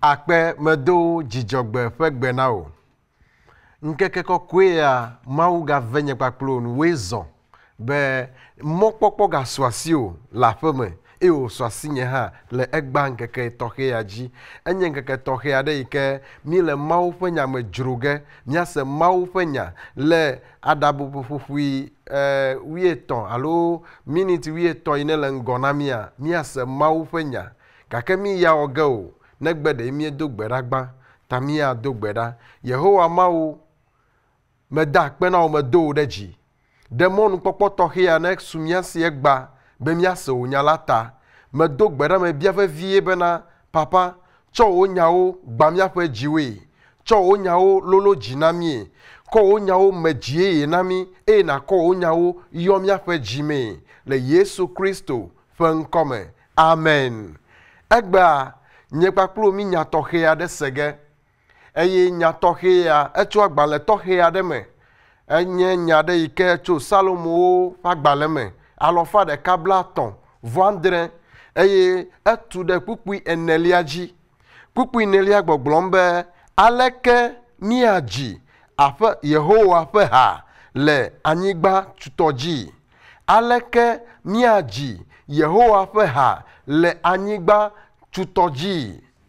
akpe medo dzidzɔgbe ƒe gbe na o nkeke kɔkɔe ya mawu gave e nye kpakplo nu woe zɔ be mɔkpɔkpɔ gasu asi o le aƒe me eye wòsɔ asi nye hã le egba nkeke tɔxɛ ya dzi enye nkeke tɔxɛ aɖe yi ke mi le mawu ƒe nya me dzro ge miase mawu ƒe nya le aɖaboƒoƒoƒoe ɛɛ wuietɔ̃ alo miniti wuietɔ̃ yi ne le ŋgɔ na mia miase mawu ƒe nya gake mi ya wɔ ge o negbe ɖe míedo gbe ɖa gbã ta míado gbe ɖa yehowa mawo meda akpe na wo medo wo ɖe dzi ɖe mɔnukpɔkpɔ tɔxɛ ya ne su míasi egba be míase wò nya la ta medo gbe ɖa me bia vevie bena papa tsɔ wo nyawo gba míaƒe dziwoe tsɔ wo nyawo lolo dzi na míe kɔ wo nyawo me dzie ye na mí eye nàkɔ wo nyawo yɔ míaƒe dzi mee le yesu kristo ƒe ŋkɔme amen egbea nye kpakplo mi nya tɔxɛ aɖe se ge eye nya tɔxɛ ya etso agbalẽ tɔxɛ aɖe me enye nya aɖe yi ke tso salomowo ƒe agbalẽ me alɔfa ɖeka bla tɔ̃ vɔ andre eye etu ɖe kpukpui enelia dzi kpukpui enelia gbɔgblɔm be aleke míadzi aƒe yehowa ƒe ha le anyigba tutɔ dzi aleke míadzi yehowa ƒe ha le anyigba tutɔdzi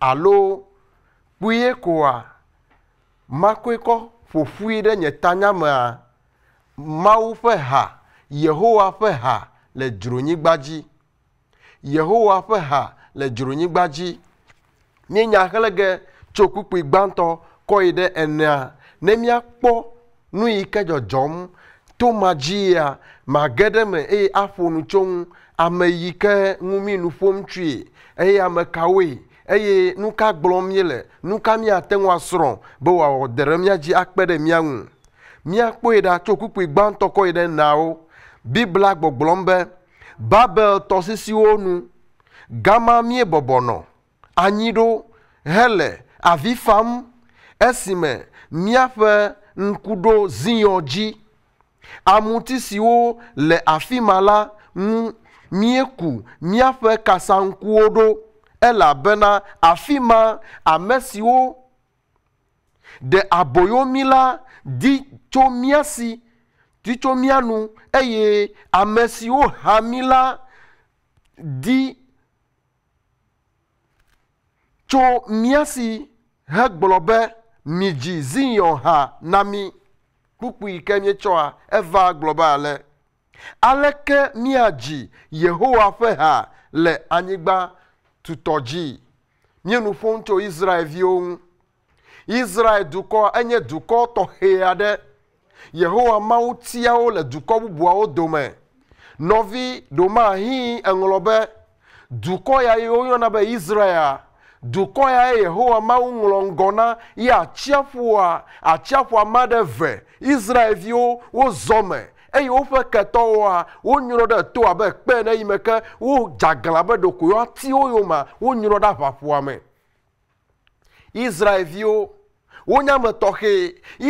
alo kpuie koa makoe kɔ ƒoƒui ɖe nye tanyamea mawu ƒe ha yehowa ƒe ha le dzronyigba dzi yehowa ƒe ha le dzronyigba dzi míenya xlẽ ge tso kpukpui gbãtɔ kɔ yi ɖe enea ne míakpɔ nu yi ke dzɔdzɔm to ma dzia ge ɖe me eye aƒo nu tso ŋu ame yi ke ŋu mi nu ƒom tsoe eye ame kawoe eye nuka ka gblɔm míele nuka ka míate ŋu asrɔ̃ be wòawɔ de ɖe mía dzi akpe ɖe mía ŋu míakpɔe ɖa tso kpukpui gbãtɔ kɔ yi ɖe nawo bibla gbɔgblɔm be babel tɔsisiwo nu gama bɔbɔ nɔ anyi ɖo hele avi fam esime míaƒe ŋku ɖo ziyɔ dzi amuti siwo le afi ma la ŋu míeku míaƒe kasaŋkuwo ɖo elabena afi ma ame siwo ɖe aboyo mi la di tso mía di tso mía nu eye ame siwo ha mi la di tso mía si hegblɔ be midzi ziyɔn ha na mi kpukpu yi ke míetsɔa eva gblɔ be ale. aleke mia dzi, yehowa ƒe ha le anyigba tutɔ dzi míenu ƒom tso israeviwo ŋu israel dukɔ enye dukɔ tɔxɛ aɖe yehowa mawu tiawo le dukɔ bubuawo dome nɔvi ɖomahi eŋlɔ be dukɔ ya yi woyɔna be israel dukɔ ya yehowa mawu ŋlɔ ŋgɔ na ye atsiaƒua atsiaƒua ma ɖe ve israeviwo wozɔ me eye woƒe ketɔwoa wonyrɔ ɖe to abe kpe ne yi me ke wodzagla be ɖokuiwo ati wo yoma wonyrɔ ɖe aʋaƒoa me israeviwo wonyame tɔxɛ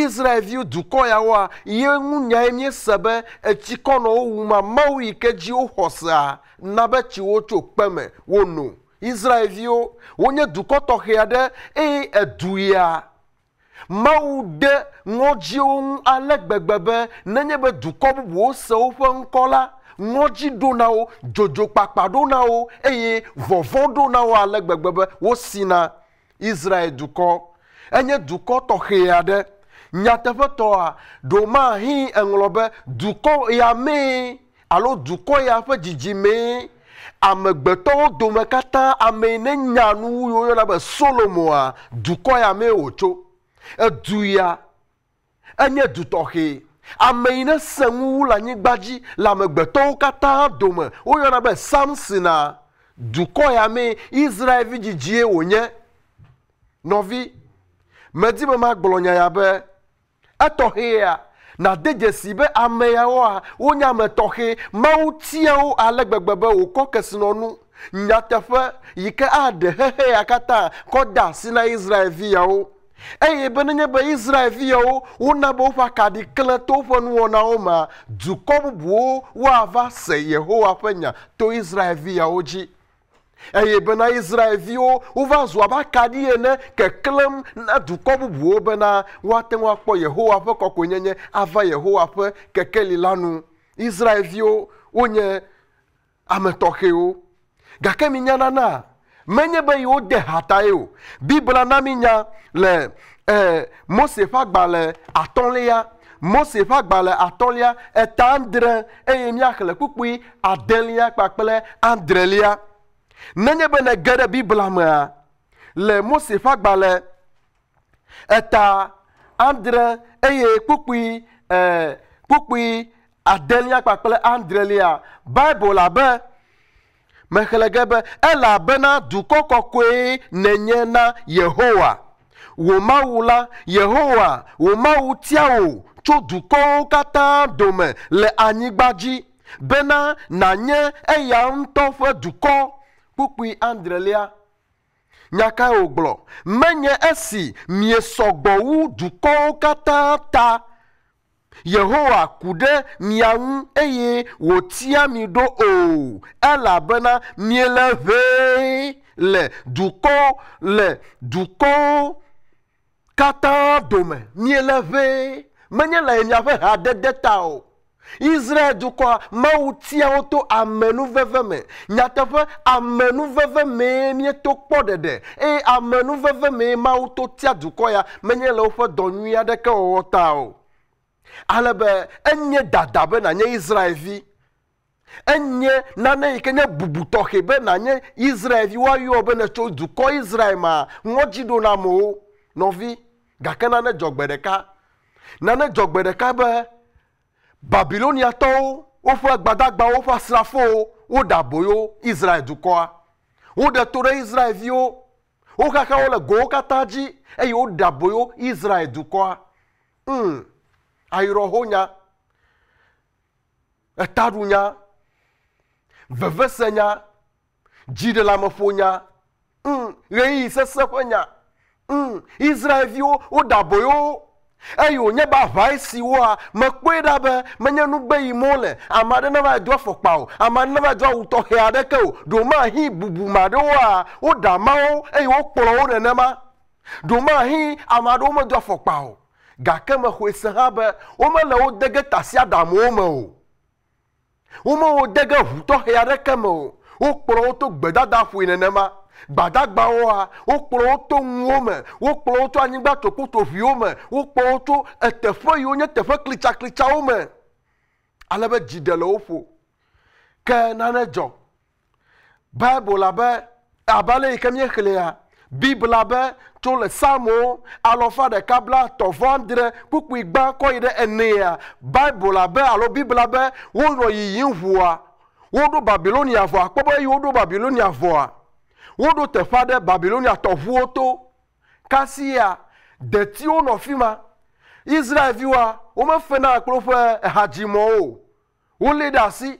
israeviwo dukɔ yawoa ye ŋu nyae míese be etsi kɔnɔ wo wuma mawu yi ke dzi woxɔ sea na be tsi wo tso kpe me wono israeviwo wonye dukɔ tɔxɛ aɖe eye edu ya mawu ɖe ŋɔdziwo ŋu ale gbegbe be nenye be dukɔ bubuwo se woƒe ŋkɔ la ŋɔdzi ɖo na wo dzodzogbakpa ɖo na wo eye vɔvɔ̃ ɖo na wo ale gbegbe be wosina israel dukɔ enye dukɔ tɔxɛ aɖe nyateƒetɔa ɖomahi eŋlɔ be dukɔ ya mee alo dukɔ ya ƒe dzidzimee amegbetɔwo dome katã ame yi ne nya nu yiwo yɔna be solomoa dukɔ ya mee wòtso eduya enye dutɔxe ame yi ne se ŋuwu le anyigba dzi le amegbetɔwo katã dome woyɔna be samsina dukɔ ya mee israevi dzidzie wònye nɔvi medi be ma gblɔ nya ya be etɔxe ya nade dzesi be ame yawoa wonye ame tɔxe mawu tia ale gbegbe be wòkɔ kesinɔnu nyateƒe yi ke aɖe hehe ya katã kɔ de asi na israevi yawo eye be nenye be israeviawo wonaba woƒe akaɖi klẽ to woƒe nuwɔnawo ma dukɔ bubuwo woava se yehowa ƒe nya to israeviawo dzi eye bena israeviwo wova zu abe akaɖi ene keklẽm na dukɔ bubuwo bena woate ŋu akpɔ yehowa ƒe kɔkɔenyenye ava yehowa ƒe kekeli la nu israeviwo wonye ame tɔxɛwo gake minya nana menye be yewo de hata ye o bibla na mi nya le eh, mose ƒe agbalẽ atɔlia mose ƒe agbalẽ atɔlia eta andre eye miaxlẽ kpukpui adelia kpakple andrelia nenye be ne ge ɖe bibla mea le mose ƒe agbalẽ eta andre eye kpukpui eh, kpukpui adelia kpakple andrelia bible abe mexlẽge be elabena dukɔ kɔkɔe nenye na yehowa wò mawu la yehowa wò mawu tia wò tso dukɔwo katã dome le anyigba dzi bena nanye eya ŋutɔ ƒe dukɔ kpukpui andrelia nyaka wò gblɔ menye esi miesɔgbɔ wu dukɔwo katã ta yehowa ku ɖe mia ŋu eye wòtia mi ɖo o elabena miele ʋee le dukɔ le dukɔwo katã dome miele ʋee menye le miaƒe hadede ta o israel dukɔa mawu tia wo to amenuveve me nyateƒe amenuveve mee mieto kpɔ ɖeɖe eye amenuveve mee mawu to tia dukɔ ya menye le woƒe dɔ nyui aɖeke wɔwɔ ta o alebe enye dada be nanye israelvi enye nane yi ke nye bubu tɔxɛ be nanye israelvi woayɔ be ne dukɔ israel ma ŋɔdzi ɖo na amewo nɔvi gake nane dzɔgbe ɖeka nane dzɔgbe ɖeka be babiloniatɔwo woƒe gbadagbawo ƒe asrafowo woɖe aboyo israel dukɔa woɖe to ɖe israelviwo woxaxa wo le gowo katã dzi eye woɖe aboyo israel dukɔa hmm. ayrɔhonya etaɖunya vevesenya dziɖelameƒonya mm, ɣeyiɣi sese ƒe nya mm, israeviwo woɖe aboyo eye wònye be aʋae siwoa mekpɔe ɖa be menye nugbe yim wole ame aɖe ne va do afɔkpa o ame aɖe ne va do awu tɔxɛ aɖeke o ɖomahi bubume aɖewoa woɖe amawo eye wokplɔ wo nenema ɖomahi ame aɖewo medo afɔkpa o gake mexɔe se hã be womele wo de ge tasiaɖamwo me o wome wo de ge ʋu tɔxɛ aɖeke me o wokplɔ wo to gbedadaƒoe nenema gbadagbawoa wokplɔ wo to ŋuwo me wokplɔ wo to anyigba tokotoʋiwo me wokplɔ wo to eteƒe yiwo nye teƒe klitsaklitsawo me alebe dzi le wo ƒo ke nane dzɔ bible abe abe yi ke míexlẽa bibla be tso le samowo alɔfa ɖeka bla tɔvɔ adre kpukpui gbã kɔ yi ɖe enea bible abe alo bibla be wonɔ yiyim ʋua woɖo babilonia vɔa kpɔ be eyi woɖo babilonia vɔa woɖo teƒe aɖe babilonia tɔʋuwo to kasia detiwo nɔ fi ma israeviwa womefena kple woƒe ehadzimɔwo wolé ɖe asi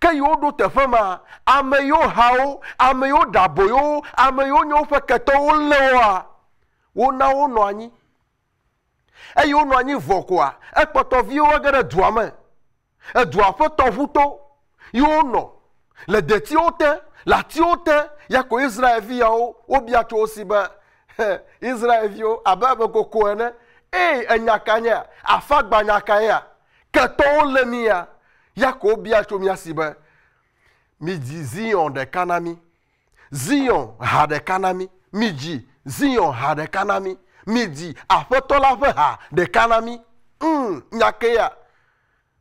ke yiwo ɖo teƒe ma ame yiwo ha wo ame yiwo ɖe aboyo ame yiwo nye woƒe ketɔwo lé woa wo na wo nɔ anyi eye wonɔ anyi vɔ koa ekpɔtɔviwo wege ɖe dua me edua ƒe tɔʋuto yi wonɔ le detiwo te le atiwo te ya ko israeviawo wobia tso wo si be israeviwo abe abe koko ene eye enyakanya afagbanyakanya ketɔwo le mia ya ko wobia tso mia si be midzi zion ɖeka na mi zion ha ɖeka na mi midzi zion ha ɖeka na mí midi aƒetɔ la ƒe ha ɖeka na mí mm, nyake ya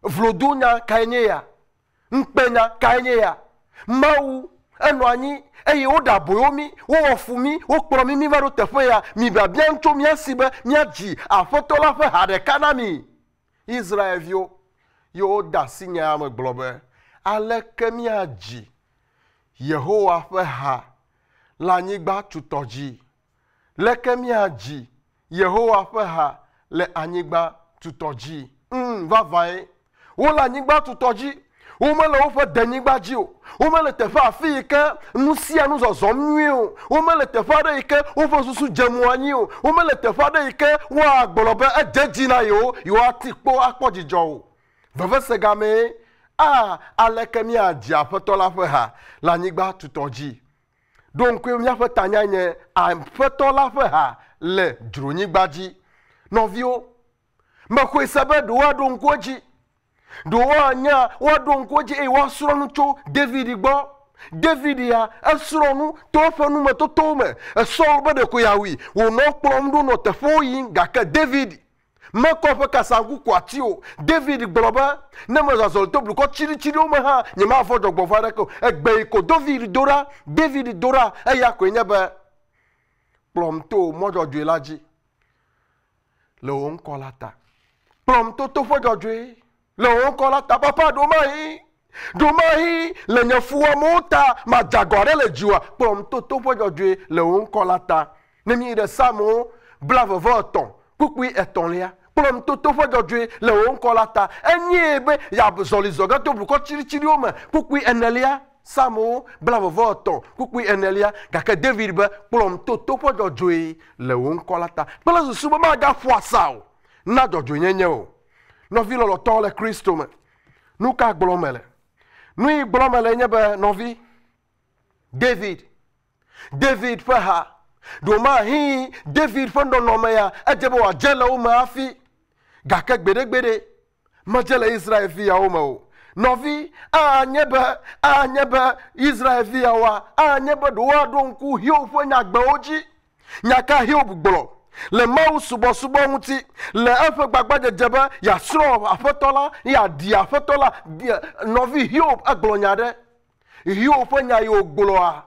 vlodonya kae nye ya ŋukpenya kae nye ya mawu enɔ anyi eye woɖe aboyo mi wowɔ fu mi wokplɔ mi mi va ɖo teƒe ya mi biabia tso miasi be miadzi aƒetɔ la ƒe ha ɖeka na mi israeviwo ye woda asi nya me gblɔ be aleke miadzi yehowa ƒe ha le anyigba tutɔ dzi leke miadzi yehowa ƒe ha le anyigba tutɔ dzi mm, vavãe wole anyigba tutɔ dzi womele woƒe denyigba dzi o womele teƒe afi yi ke nu sia nu zɔzɔm nyuie o womele teƒe aɖe yi ke woƒe susu dze mo anyi o womele teƒe aɖe yi ke woagblɔ be edze dzi na yewo yewoati kpo akpɔ dzidzɔ o vevese gamee a ah, aleke miadzi aƒetɔ la ƒe ha le anyigba tutɔ dzi ɖo ŋkue míaƒe tanya nye aƒetɔ la ƒe ha le dzronyigba dzi nɔviwo mexɔe se be ɖewo aɖo ŋkuwo dzi ɖewo anya woaɖo ŋkuwo dzi eye woasrɔ̃ nu tso david gbɔ david ya esrɔ̃ nu to eƒe numetotowo me esɔwo be ɖeko ya wui wònɔ kplɔm ɖo nɔ teƒewo yim gake david mekɔ ƒe kasaŋku ko ati o david gblɔ be ne me zɔzɔli to blukɔ tsiɖitsiɖiwo me hã nye ma avɔ dzɔgbɔvɔ aɖeke o egbe yi ko david do ɖa david do ɖa eya koe nye be kplɔm to mɔdzɔdzɔe la dzi le wo ŋkɔ la ta kplɔm to toƒe dzɔdzɔe le wo ŋkɔ la ta papa ɖo ma yi ɖo ma yi le nye fuamewo ta madzagɔ aɖe le dziwa kplɔm to toƒe dzɔdzɔe le wo ŋkɔ la ta ne mi yi ɖe samewo bla veve etɔ̃ kpukpui etɔ̃lia kplɔm to toƒe dzɔdzɔe le wo ŋkɔ la ta enye be yazɔlizɔge to blukɔ tsiɖitsiɖiwo me kpukpui enelia samuwo bla vɔvɔ etɔ̃ kpukpui enelia gake david be kplɔm to toƒe dzɔdzɔe le wo ŋkɔ la ta kple susu be magaƒo asa o na dzɔdzɔenyenye o nɔvi lɔlɔtɔ le kristo me nu ka gblɔm mele nu yi gblɔm mele nye be nɔvi david david ƒe ha ɖomahii david ƒe nɔnɔme ya edze be wòadze le wo me hafi gake gbeɖegbeɖe medze le israelviawo me o nɔvi anye be anye be israelviawoa anye be ɖewo aɖo ŋku hiob ƒe nyagbewo dzi nyaka hiob gblɔ le mawu subɔsubɔ ŋuti le eƒe gbagbadzedze be yeasrɔ̃ aƒetɔ la yeaɖi aƒetɔ la nɔvi hiob egblɔ nya ɖe hiob ƒe nya yi wògblɔa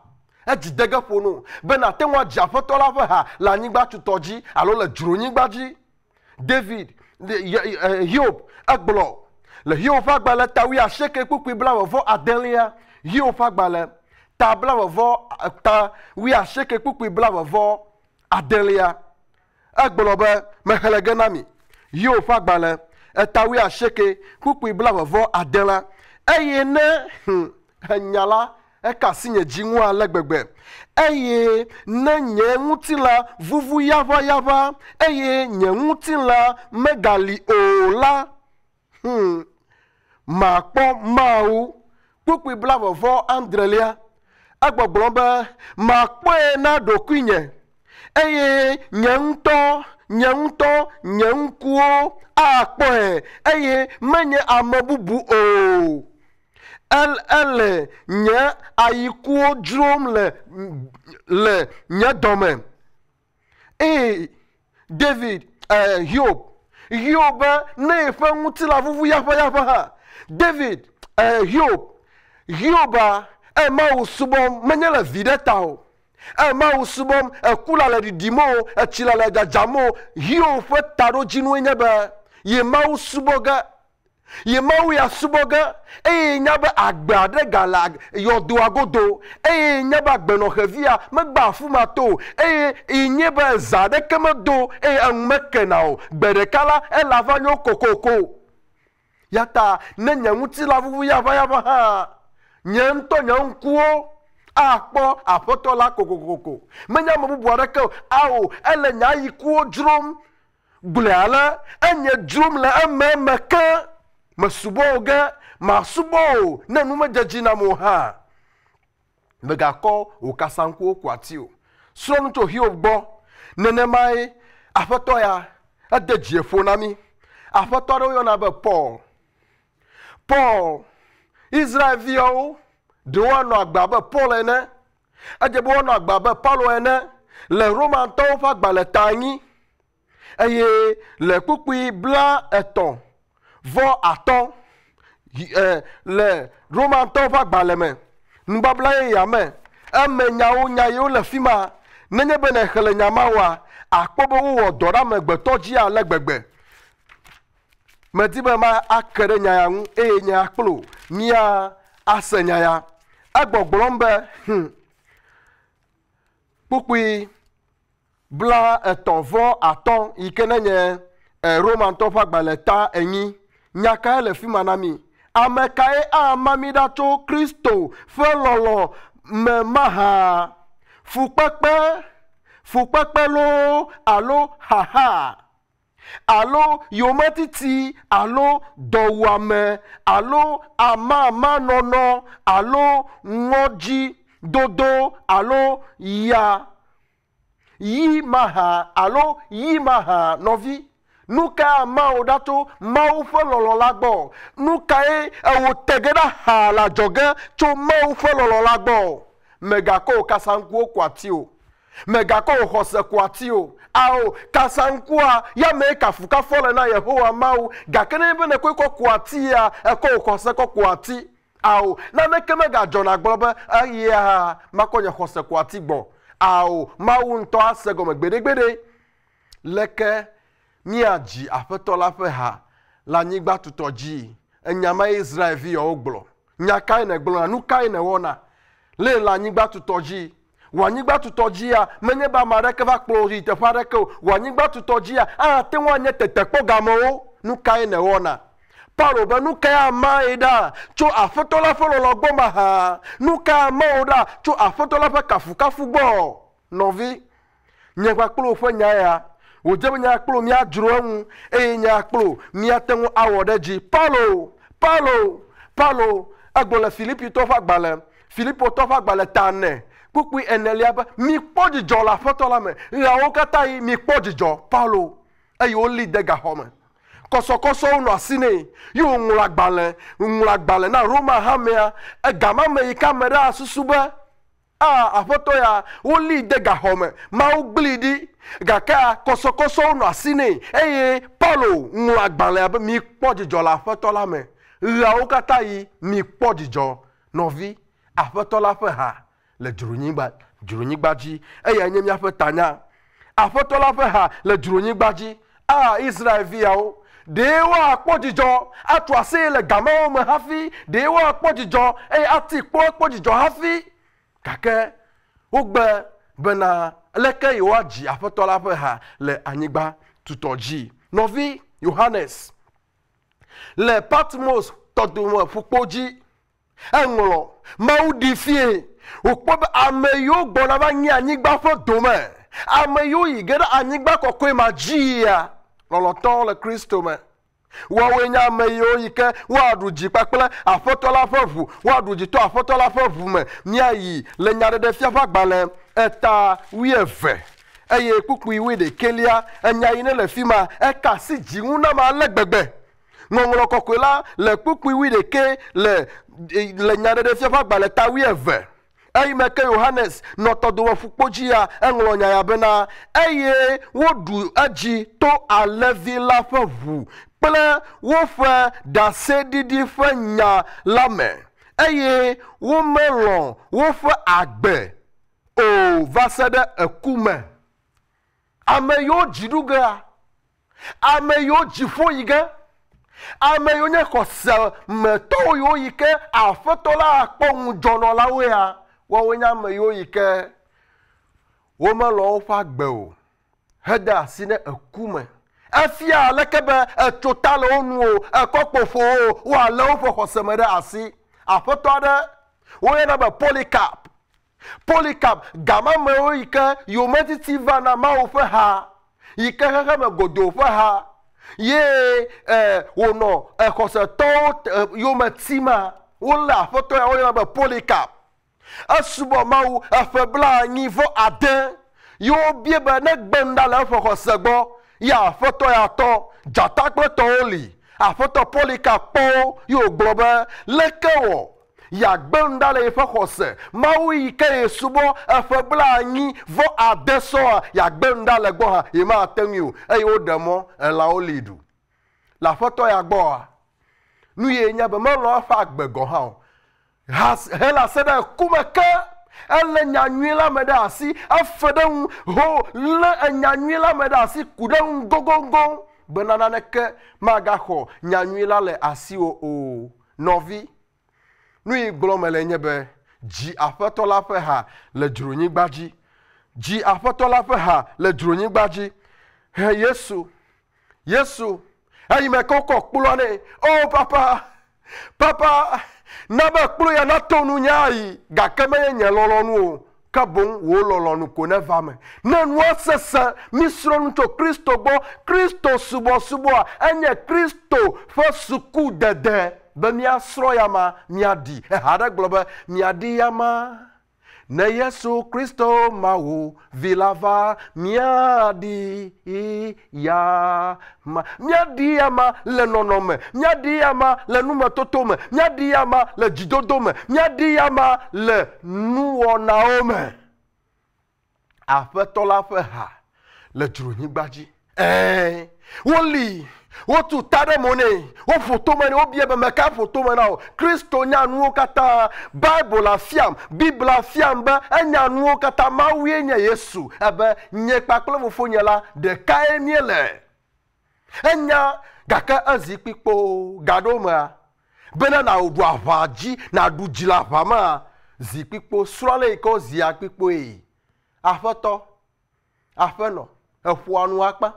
edzidege ƒo no be nàte ŋu adzi aƒetɔ la ƒe ha le anyigba tutɔ dzi alo le dzronyigba dzi david Eh, hiob egblɔ le hiob ƒe agbalẽ ta wi asieke kpukpui blavevɔ adelia hiob ƒe agbalẽ ta blavevɔ eh, ta wi asieke kpukpui blavevɔ adelia egblɔ be mexlẽ ge na mi hiob ƒe agbalẽ eta eh, wi asieke kpukpui blavevɔ adelia eye ne hmm, enyala. eka si nye dzi ŋu ale gbegbe eye ne nye ŋutila vuvu yaʋayaʋa eye nye ŋutila megali o la hmm, makpɔ mawu Kpukpi bla vɔvɔ andrelia egbɔgblɔ be makpɔe na nye. eye nye ŋutɔ nye ŋutɔ nye ŋkuwo akpɔe eye menye ame bubu o. ele nye ayikuwo dzrom le le nye dɔme eye david eh, hiob hiob be ne eƒe ŋutila vuvu yaƒeyaƒe hã david eh, hiob hioba emawo subɔm menye le vi ɖe ta o emawo subɔm eku la le ɖiɖim o etsi le dzadzam o hiob ƒe taɖodzinue nye be yi subɔ ge yimawu ya subɔge eye nya be agbe aɖe gala yɔdoa godo eye nya be agbenɔxevia megba afu ma to eye nye be eza aɖeke medo eye eŋu mekena o gbe ɖeka la ela va nyo kokoko ya ta ne nye ŋutila vuvu yaʋayaʋa hã nye ŋutɔ nye ŋkuwo akpɔ aƒetɔ la kokokoko menye ame bubu aɖeke o awo ele nya yikuwo dzrom gblɔe ale enye dzrom le ememe keŋ. masubɔw ge masubɔw ne nu medze dzi nam o hã megakɔ wò kasaŋkuwo ko ati o srɔ̃nu tso hiob gbɔ nenemae aƒetɔ ya ede dzieƒo na mi aƒetɔ aɖewo yɔna be paul paul israeviawo ɖewo anɔ agba be paul ene edze be woanɔ agba be paulo ene le Roman romantɔwo ƒe agbalẽ ta anyi eye le kpukpui bla etɔ̃ vɔ atɔ ɛ le romatɔwo ƒe agbalẽ me nubabla ye ya me eme nyawo nya yiwo le fi ma nenye be ne xele nya ma woa akpɔ be wowɔ dɔ ɖe amegbetɔ dzi ale gbegbe medi be ma ake ɖe nya ya ŋu eye nya kplo mia ase nya ya egbɔgblɔm be hmm, kpukpui bla etɔ̃ vɔ atɔ̃ yi ke nenye e, eh, romantɔ ƒe agbalẽ ta enyi nya kae le fi ma na mi ame kae ama mi ɖa tso kristo ƒe lɔlɔ me maha fukpekpe fukpekpe loo alo haha alo yometiti alo dɔwuame alo amamanɔnɔ alo ŋɔdzi dodo alo ya yi maha alo yi maha nɔvi. No nuka kae amawo ɖa tso mawo ƒe lɔlɔ la gbɔ nuka kae ewo tege ɖe ha le adzɔge tso mawo ƒe lɔlɔ la gbɔ megakɔ wo kasaŋkuwo kɔ ati o megakɔ wo xɔse kɔ ati o awo kasaŋkua ya mee kafukafɔ le na yehowa mawo gake ne be ne koe kɔ ati atia ekɔ wo xɔse kɔ kɔ ati awo naneke megadzɔna gblɔ be eya makɔ nye xɔse kɔ ati gbɔ awo mawu ŋutɔ ase gɔme gbeɖegbeɖe leke. míadzi aƒetɔ la ƒe ha le anyigba tutɔ dzi enya ma israevi yawo gblɔ nya kae ne gblɔna nu kae ne wɔna lee le anyigba tutɔ dzi wò anyigba tutɔ dzia menye be ame aɖeke va kplɔ yi teƒe aɖeke o wò anyigba tutɔ dzia ate ŋu anye tetekpɔ gamewo nu kae ne wɔna paulo be nu kae ama yi ɖa tso aƒetɔ la ƒe lɔlɔgbɔ me hã nu kae ama wo ɖa tso aƒetɔ la ƒe kafukafu gbɔ nɔvi nye kpakple woƒe nya ya wodzem nyakplo miadzro eŋu eye nyakplo miate ŋu awɔ ɖe dzi paulo paulo paulo egblɔ le filipitɔ ƒe agbalẽ filipotɔ ƒe agbalẽ ta ene kpukpui enelia be mikpɔ dzidzɔ le aƒetɔ la me ɣeawo katã yi mikpɔ dzidzɔ paulo eye woli de gaxɔme kɔsɔkɔsɔwo nɔ asi nɛ yi wòŋlɔ agbalẽ ŋlɔ agbalẽ na roma hamea egama me yi ke ame ɖe asusu be a aƒetɔ ya woli de gaxɔme mawo gblii ɖi gake kɔsɔkɔsɔwo nɔ asi nɛ eye paulo ŋlɔ agbalẽa be mikpɔ dzidzɔ le aƒetɔ la me ɣeawo katã yi mikpɔ dzidzɔ nɔvi aƒetɔ la ƒe ha le dzronyigba dzronyigba dzi eya nye míaƒe tanya aƒetɔ la ƒe ha le dzronyigba dzi a israeviawo ɖe woakpɔ dzidzɔ atu aseye le gamawo me hafi ɖe woakpɔ dzidzɔ eye ati kpɔ akpɔ dzidzɔ hafi gake wogbe bena leke yewo adzi aƒetɔ la ƒe ha le anyigba tutɔ dzi nɔvi yohanes le patmos tɔdome ƒukpo dzi eŋlɔ mawu ɖi fie wòkpɔ be ame yiwo gbɔna va nyi anyigba ƒe dome ame yiwo yi ge ɖe anyigba kɔkɔe ma dzia lɔlɔtɔ le kristo me wɔwoe nye ame yiwo yi ke woaɖu dzi kpakple aƒetɔ la ƒe ʋu woaɖu dzi to aƒetɔ la ƒe ʋu me míayi le nyaɖeɖefia ƒe agbalẽ eta wuieve eye kpukpui wui ɖekelia enya yi ne le fi ma eka asi dzi ŋu nam ale gbegbe ŋɔŋlɔ kɔkɔe la le kpukpui wui ɖeke le e, le nyaɖeɖefia ƒe agbalẽ ta wuieve eyi me ke yohanes nɔ tɔdomefukpo dzi ya eŋlɔ nyaya bena eye woɖu edzi to alevi la ƒe ʋu kple woƒe daseɖiɖi ƒe nya la me eye womelɔ woƒe agbe o va se ɖe eku me. Ame yiwo dzi ɖu gea, ame yiwo dziƒo yi ge, ame yiwo nye xɔsemetɔwo yiwo yi ke aƒetɔ la akpɔ ŋudzɔnɔlawo ya, woawo nye ame yiwo yi ke womelɔ woƒe agbe o hede asi ɖe eku me efia aleke be etsota le wo nu o ekɔkpoƒo o woalé woƒe xɔseme ɖe asi aƒetɔ aɖe woyɔna be polycap polycap gamamewo yi ke yometiti va na mawo ƒe ha yi ke xexeme godo ƒe ha ye wònɔ exɔsetɔwo yome tima wole aƒetɔ ya woyɔna be polycarp esubɔ mawu eƒe bla anyi vɔ ade yi wobie be ne gbe nu ɖa le eƒe xɔse gbɔ ya aƒetɔ ya tɔ dzata kple tɔwo li aƒetɔ pɔlika kpɔwo yi wògblɔ be leke wɔ yagbe nu ɖa le yiƒe xɔse mawu yi ke ye subɔ eƒe bla anyi vɔ ade sɔa yagbe nu ɖa le gbɔ hã yi ma te ŋui o eye woɖe mɔ elãwo li ɖu le aƒetɔ ya gbɔa nu yi nye be melɔ eƒe agbe gɔ hã o ha hele ase ɖe kume ke ele nyanyui la me ɖe asi efe ɖe ŋu ho lé enyanyui la me ɖe asi ku ɖe ŋu gogogo bena naneke magaxɔ nyanyui la le asiwò o nɔvi nu yi gblɔm le nye be dzi aƒetɔ la ƒe ha le dzronyigba dzi dzi aƒetɔ la ƒe ha le dzronyigba dzi he yesu yesu eyime ke wokɔ kplɔ nɛ o papa papa na be kplo ya nato nu nya yi gake menye nye lɔlɔnu o ke boŋ wò lɔlɔnu ko ne va me ne nua sese misrɔ nu tso kristo gbɔ kristo subɔsubɔa enye kristo ƒe suku dede be miasrɔ ya ma miaɖi eha aɖe gblɔ be miaɖi ya ma ne yesu kristo mawu vilava miadi ya ma miaɖi ya ma le nɔnɔme miadi ya ma le numetoto me miadi ya ma le dzidodo me miadi ya ma le nuwɔnawo me aƒetɔ la ƒe ha le dzronyigba dzi ee woli wotu ta ɖe mo nɛ wofo tome nɛ wobia be meka foto tome na o kristo nya nuwo katã bible afiam bibla fiam be enya nuwo katã mawue nye yesu ebe nye kpakple fofonye la ɖekae mie le enya gake ezi kpikpo gaɖo mea bena nàwòɖu aʋa dzi nàɖu dzi le aʋa mea zi kpikpo srɔ̃ le yi ke wozia kpikpoe aƒetɔ aƒenɔ eƒoa nu akpa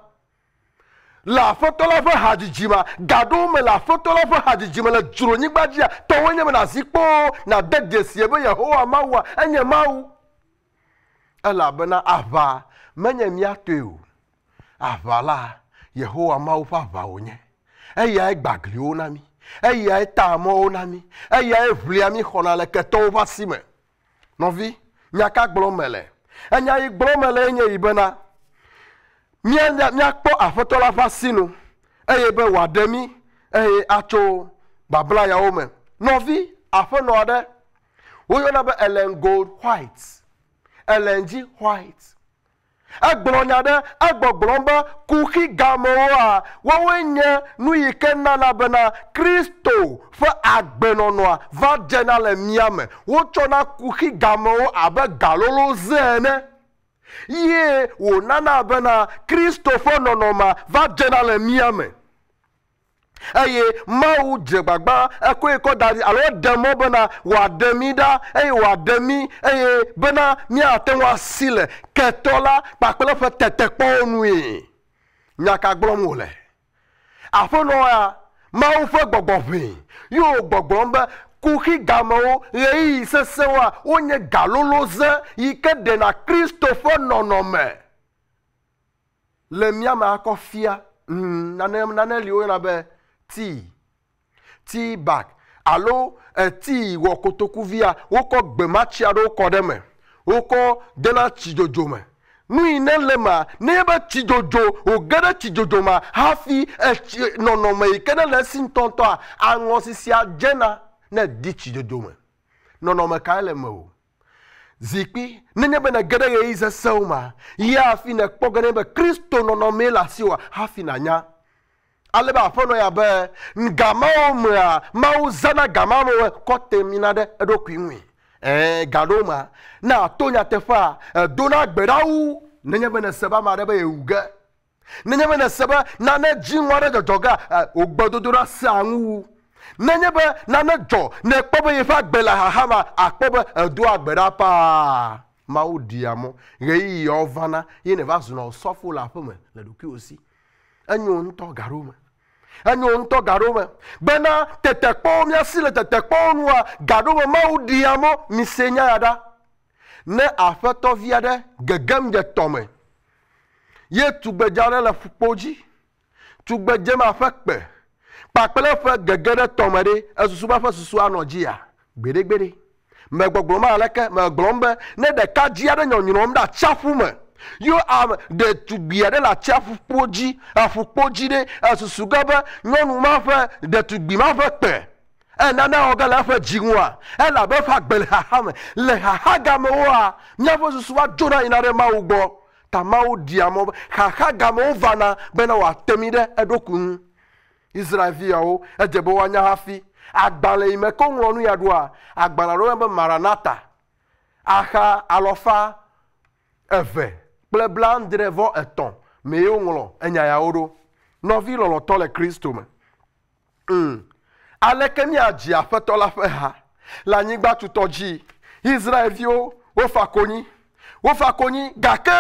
le aƒetɔla ƒe hadzidzi gaɖewo me le aƒetɔla ƒe hadzidzi me le dzronyigba dzia tɔwo nye me nàzi na nàde desie be yehowa mawua enye mawu elabena aʋa menye míatɔe o aʋa la yehowa mawu ƒe aʋa wonye eyae gbagliwo na mí eyae ta amewo na mí eyae ʋlia mí xɔna le ketɔwo ƒe asi me nɔvi nyaka gblɔm mele enya yi gblɔm mele enye yi bena míakpɔ aƒetɔ la ƒe asi nu eye be wòaɖe mí eye atso babla yawo me nɔvi aƒenɔ aɖe woyɔna be ellen white ellen white egblɔ nya ɖe egbɔgblɔm be kuxi gamewoa woawoe nye nu yi ke nana bena kristo ƒe agbenɔnɔa va dzena le mía me wotsɔna kuxi gamewo abe galolo ze ene ye wo nana bena kristofo nɔnɔma va dzena le mía me eye mawu dze gbagba eko yi kɔ da ɖi alo eɖe mɔ bena wòaɖe mí ɖa eye wòaɖe mí eye bena míate ŋu asi le ketɔ la kpakple eƒe tetekpɔwo nue nyaka gblɔm wòle aƒenɔ ya mawu ƒe gbɔgbɔ ʋee yi wo gbɔgblɔm be kuxi gamewo ɣeyiɣi sesewoa wonye galolo ze yi ke ɖena kristo ƒe nɔnɔme le miame akɔ fia mm, nane nane li woyɔna be tii tii bag alo etii wɔ kotokuvia wokɔ gbematsi aɖewo kɔ ɖe me wokɔ dena tsidzodzo me nu yi ne le ma ne ye be tsidzodzo wòge ɖe tsidzodzo ma hafi etsi nɔnɔme yi ke ne le esi ŋutɔŋtɔa aŋɔ sisia dzena Ne edi tsi me, nɔnɔme kae le me o zikpui nenye be nege ɖe ɣeyi sesewo ma yi hafi ne kpɔ ge ne be kristo nɔnɔmee le wa hafi na nànya alebe aƒenɔ ya be gamawo mea mawo zana gama mewe kɔ te mina ɖe eɖokui ŋui ɛɛ gaɖo ma ne ato nyateƒea edona gbeɖawu nenye be ne se be ame aɖe be yewu ge nenye be ne se be nane dziŋɔ ɖe dzɔdzɔ ge wògbedodo ɖa sea ŋu wu nenye be nane dzɔ ne kpɔ be yeƒe agbe le hahama akpɔ be edo agbe ɖa paa mawu ɖia mɔ ɣeyiɣi yawo vana ye ne va zɔnɔ sɔfo le aƒeme le ɖokuiwo si enyo ŋutɔ gaɖo me enyo ŋutɔ gaɖo me bena tetekpɔwo miasi le tetekpɔwo nua gaɖo me mawu ɖia mɔ mise nya ya ɖa ne aƒetɔvi aɖe gegem ɖe tɔme ye tugbedze aɖe le ƒukpo dzi tugbedze ma ƒe kpe kpakple ƒe gege ɖe tɔme ɖe esusu ƒe susu anɔ dzia gbeɖegbeɖe me gbɔgblɔm aleke me gblɔm be ne ɖeka dzi aɖe nyɔnyrɔm ɖe atsiaƒu me yo ame ɖetugbi aɖe le atsiaƒukpo dzi aƒukpo dzi ɖe esusu ge be nyɔnu ma ƒe ɖetugbi ma ƒe kpe enane wɔ ge le eƒe dzi ŋua ele abe eƒe agbe le haha me le haha gamewoa míaƒe susu va dzo na yina ɖe mawu gbɔ ta mawu ɖia mɔ be haha gamewo vana bena wòate mi ɖe eɖokui ŋu israeviawo edze be woanya hafi agbalẽ yi me ke woŋlɔ nu ya ɖoa agbalẽ aɖewo be maranata axa alɔfa eve kple blandre vɔ etɔ̃ me ye woŋlɔ enya yawo ɖo nɔvi lɔlɔtɔ le kristo me mm. aleke miadzi aƒetɔ la ƒe ha le anyigba tutɔ dzi israeviwo wofa konyi wofa konyi gake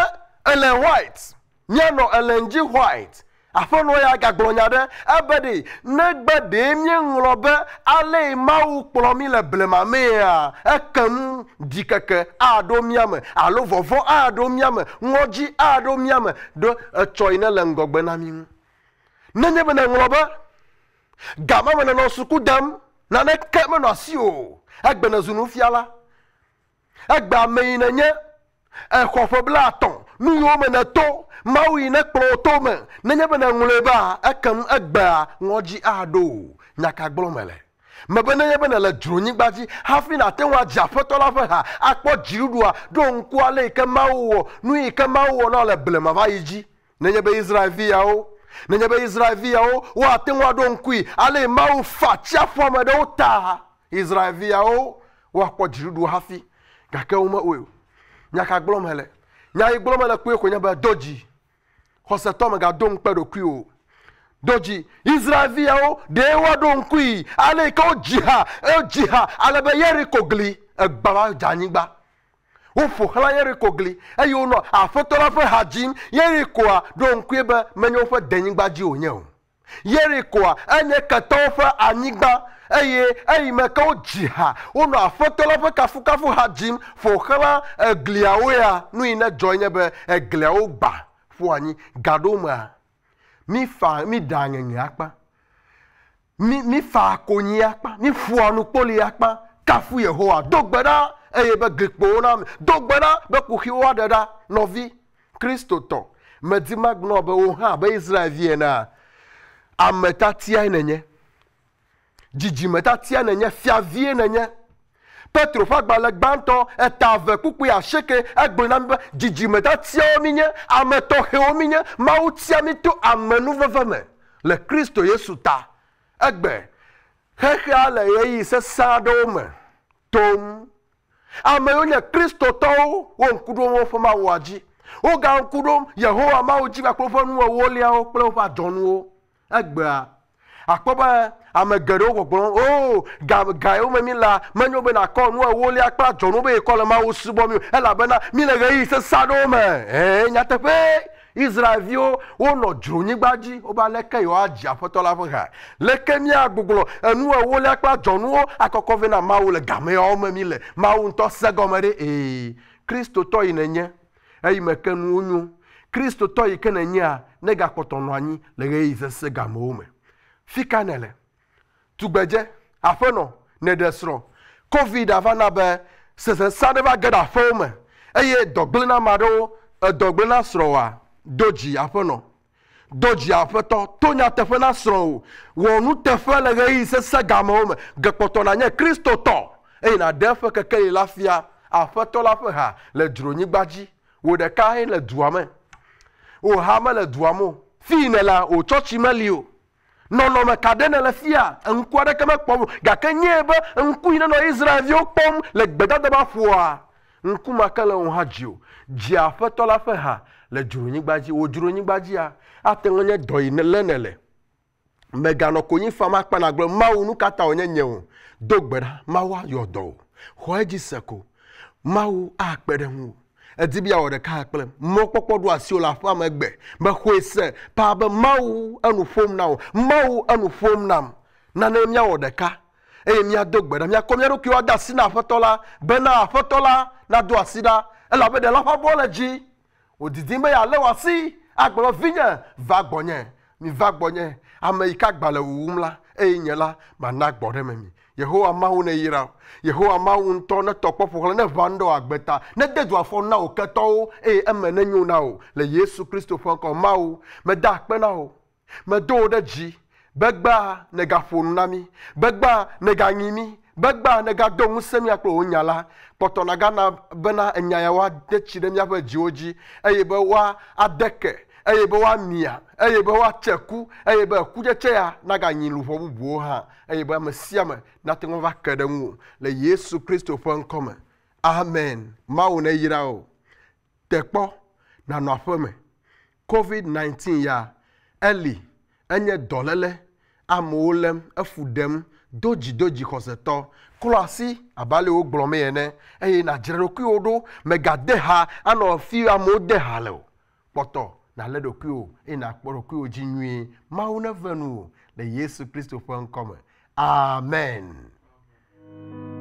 ele white mianɔ ele ŋdzi white aƒenɔ ya gagblɔnya ɖe ebe ɖe negbe ɖe míeŋlɔ be ale yi mawu kplɔ mí le blema mea eke nu dzikeke aɖo míame alo vɔvɔ aɖo míame ŋɔdzi aɖo míame ɖo etsɔ yi ne le ŋgɔgbe na mí ŋu nenye be neŋlɔ be gama me nenɔ suku dem naneke menɔ asi o egbe ne zu nufiala egbe ame yi nenye exɔ ƒe bla atɔ̃ nu yiwo me neto mawu yi ne kplɔ wo to me nenye be ne ŋlɔe ba ekem egbea ŋɔdzi aɖo nyakagblɔ me le mebe nenye be nele dzronyigba dzi hafi nate ŋu adze aƒetɔ la ƒe ha akpɔ dziɖuɖua ɖo ŋku ale yi ke mawu wɔ nu yi ke mawu wɔ na le blema va yi dzi nenye be israeviawo nenye be israeviawo woate ŋu aɖo ŋkui ale yi mawu fa tsiaƒuame ɖe wo ta israeviawo woakpɔ dziɖuɖu hafi gake wome oe nyakagblɔm hele nyai gblɔm le kpui ko nye be dodzi xɔsetɔ megado ŋukpe ɖokui o dodzi israeviawo ɖe woaɖo ŋkui ale yi ke wodzi ha edzi ha alebe yeriko gli egba va dze anyigba woƒo xlã yeriko gli eye wonɔ aƒetɔ la ƒe ha dzim yerikoa ɖo ŋkui be menye woƒe denyigba dzi wonye o yerikoa enye ketɔwo ƒe anyigba eye eyime ke wodzi ha wonɔ aƒetɔ la ƒe kafukafu ha dzim ƒoxla egliawo eh, ya nu yi ne dzɔ nye be egliawo eh, gba ƒo anyi gaɖomea mi fa mi ɖa aŋeŋe akpa mi mi fa akonyi akpa mi ƒoa nukpoli akpa kafu yehowa do gbe ɖa eye be glikpowo na ame do gbe ɖa be kuxiwo aɖe ɖa nɔvi kristotɔ medimagblɔ be wo hã be israevi enea ametatiae nenye dzidzimetia nenye fiavie nenye petro ƒe agbalẽ gbãtɔ eta ave kpukpui asieke egblɔ na mi be dzidzimetiatiawo mi nye ame tɔxɛwo mi nye mawu tia mi to amenuveve me le kristo yesu ta egbe xexea le ɣeyi sesẽ aɖewo me tom ame yiwo nye kristotɔwo wo ŋku ɖom woƒe mawua dzi woga ŋku ɖom yehowa mawu dzi kpakple woƒe nuwɔwoliawo kple woƒe adzɔnuwo egbea akpɔ be ame geɖewo gbɔgblɔm o ga gayewo me mi la menyo be nakɔ nu ewolia kple adzɔnu be ekɔ le mawo subɔ mi o elabena mi le ɣeyiɣi sese aɖewo me ee nyateƒe israeviwo wonɔ dzronyigba dzi wobe aleke yewo adzi aƒetɔ la ƒe ha leke miagbogblɔ enu ewolia kple adzɔnuwo akɔkɔ vɛ na mawu le gameawo me mi le mawu ŋutɔ segɔme ɖe ee kristotɔ yi nenye eyime ke nuwo nyo kristotɔ yi ke nenyea ne gakpɔtɔ nɔ anyi le ɣeyiɣi sese gamewo me fika ne le tugbedze aƒenɔ neɖe covid ava na be sese sa ɖe va ge ɖe aƒewo me eye dɔgblẽ na ame aɖewo edɔgblẽ na srɔ̀wa do dzi aƒenɔ do dzi aƒetɔ to nyateƒe na srɔ̀ o wɔ nuteƒe le ɣeyi sese gamewo me gekpɔtɔ nanye kristotɔ eye nàɖe eƒe kekeli la fia aƒetɔ la ƒe ha le dzronyigba dzi wò ɖeka ye le dua me wò ha mele dua me o fi yi ne la wò tsɔtsi meli o nɔnɔme ka ɖe ne le fia ŋku aɖeke mekpɔm gake nye be ŋku yi ne nɔ israeviwo kpɔm le gbedadaba ƒoa ŋkume ke le wo hã dzi o dzia aƒetɔ la ƒe ha le dzronyigba dzi wò dzronyigba dzia ate ŋu nye dɔ yi ne lé ne le meganɔ konyi fam akpana gblɔ mawu nu katã wònye nye o do gbe ɖa mawu ayɔ dɔ o xɔ edzi se ko mawu akpe ɖe ŋu o edi bia wɔ ɖeka kple mɔkpɔkpɔ ɖo asiwo le aƒea megbe be xoe se paa be mawu enu ƒom na wo mawu enu ƒom nam nane miawɔ ɖeka eye miado gbe ɖa miakɔ miaɖokuiwo ade asi na aƒetɔ la bena aƒetɔ la nado asi ɖa elabe ɖela ƒe abɔ le dzi wòdidim be yealé wò asi agblɔ vinye va gbɔnye miva gbɔnye ame yi ke agbalẽ wuwum la eye nye la mana gbɔ ɖe me mi Yehu mawu ne yi ɖa yehowa mawu ŋutɔ ne tɔkpɔ ƒoxlẽ ne ʋã ŋdɔ agbeta ne de du afɔ na wò ketɔwo eye eme ne nyo na wò le yesu kristo ƒe ŋkɔ mawu meda akpe na wò medo wò ɖe dzi begbea ne gaƒo nu na mi begbea ne ganyi mi begbea ne gado ŋusẽ mia kple wò nya la kpɔtɔ na gana bena enya ya woade tsi ɖe míaƒe dziwo dzi eye be woade ke eye be woamia eye be woatse ku eye be ekudzetseya ya naganyi luʋɔ bubuwo hã eye be ame sia ame nate ŋu va ke ɖe ŋu le yesu kristo ƒe ŋkɔme amen mawu ne yi ɖa o Tekpɔ kpɔ nanɔ aƒe me covid-19 ya eli enye dɔlele amewo lém efu ɖem do dzi do dzi xɔsetɔ klɔ asi abali wo gblɔm ene eye nàdzra ɖokuiwo ɖo megade ha anɔ fi amewo de ha le o kpɔtɔ nàlẹ́ ɖokuiwò eye nàkpɔ ɖokuiwò dzi nyuie mawu ne ve le yesu kristu ƒe ŋkɔme amen. amen.